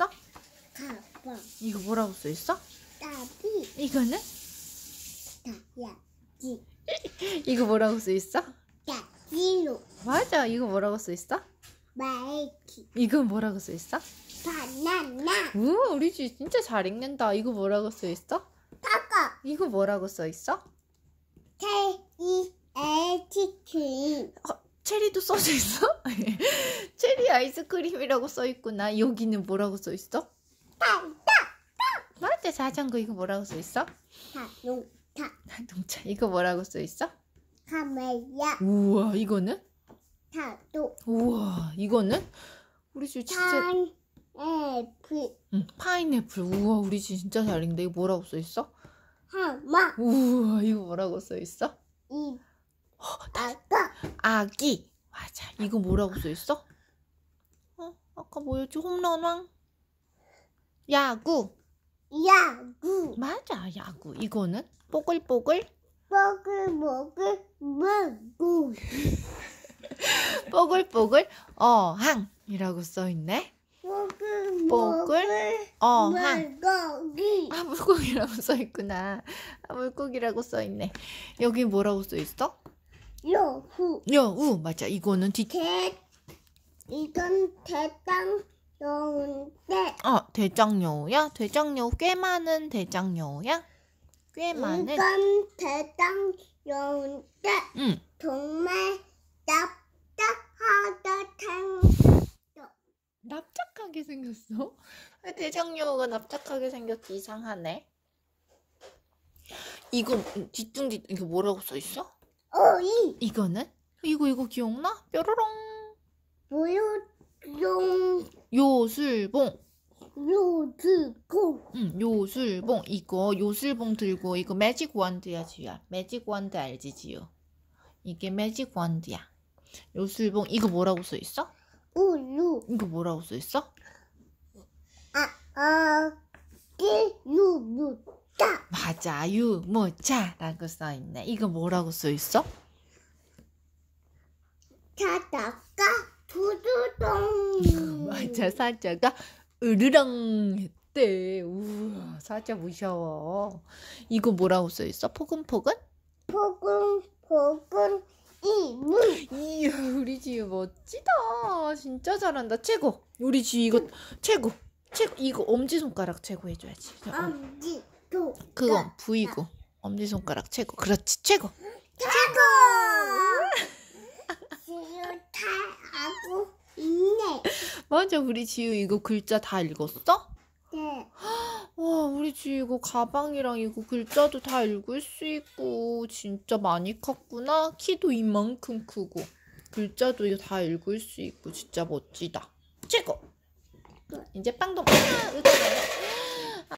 써있어? 가방. 이거 뭐라고 써있어? 나비. 이거는? 나야 이거 뭐라고 써있어? 나지로. 맞아. 이거 뭐라고 써있어? 마이키. 이건 뭐라고 써있어? 바나나. 우 우리 집 진짜 잘 읽는다. 이거 뭐라고 써있어? 타코. 이거 뭐라고 써있어? K E L T K. 어, 체리도 써져 있어? 체리 아이스크림이라고 써 있구나. 여기는 뭐라고 써 있어? 나한테 사장구 이거 뭐라고 써 있어? 농차. 아, 농차. 이거 뭐라고 써 있어? 카메라. 우와, 이거는? 타도. 우와, 이거는? 우리 집 진짜. 파인애플. 응, 파인애플. 우와, 우리 집 진짜 잘린데 이거 뭐라고 써 있어? 하마. 우와, 이거 뭐라고 써 있어? 이 어, 다, 아기. 맞아. 이거 뭐라고 써있어? 어, 아까 뭐였지? 홈런왕? 야구. 야구. 맞아, 야구. 이거는? 뽀글뽀글? 뽀글뽀글, 어, 뽀글. 뽀글뽀글, 어, 어항이라고 써있네. 뽀글, 뽀글, 어항. 물고기. 아, 물고기라고 써있구나. 아, 물고기라고 써있네. 여기 뭐라고 써있어? 여우. 여우 맞아. 이거는 뒤. 대 이건 대장 여우인데. 어 대장 여우야? 대장 여우 꽤 많은 대장 여우야? 꽤 많은. 이건 대장 여우인데. 응. 정말 납작하게 생겼어. 납작하게 생겼어? 아, 대장 여우가 납작하게 생겼지 이상하네. 이거 음, 뒤뚱뒤 이거 뭐라고 써 있어? 어이. 이거는? 이거 이거 기억나? 뾰로롱. 요로롱 요술봉. 요술봉. 응, 요술봉. 이거 요술봉 들고 이거 매직 원드야, 지우야. 매직 원드 알지, 지요 이게 매직 원드야. 요술봉 이거 뭐라고 써 있어? 우유. 이거 뭐라고 써 있어? 가자 유 뭐, 자라고 써있네. 이거 뭐라고 써있어? 자자가 두두동. 맞아 뭐, 사자가 으르렁 했대. 우와 사자 무서워. 이거 뭐라고 써있어? 포근포근? 포근포근 이물. 이야 우리 지유 멋지다. 진짜 잘한다. 최고. 우리 지유 이거 최고. 최고. 이거 엄지손가락 최고 해줘야지. 엄지. 그건 V고 엄지손가락 최고 그렇지 최고 최고 다하 맞아 우리 지우 이거 글자 다 읽었어? 네 와, 우리 지우 이거 가방이랑 이거 글자도 다 읽을 수 있고 진짜 많이 컸구나. 키도 이만큼 크고 글자도 다 읽을 수 있고 진짜 멋지다. 최고. 이제 빵도 으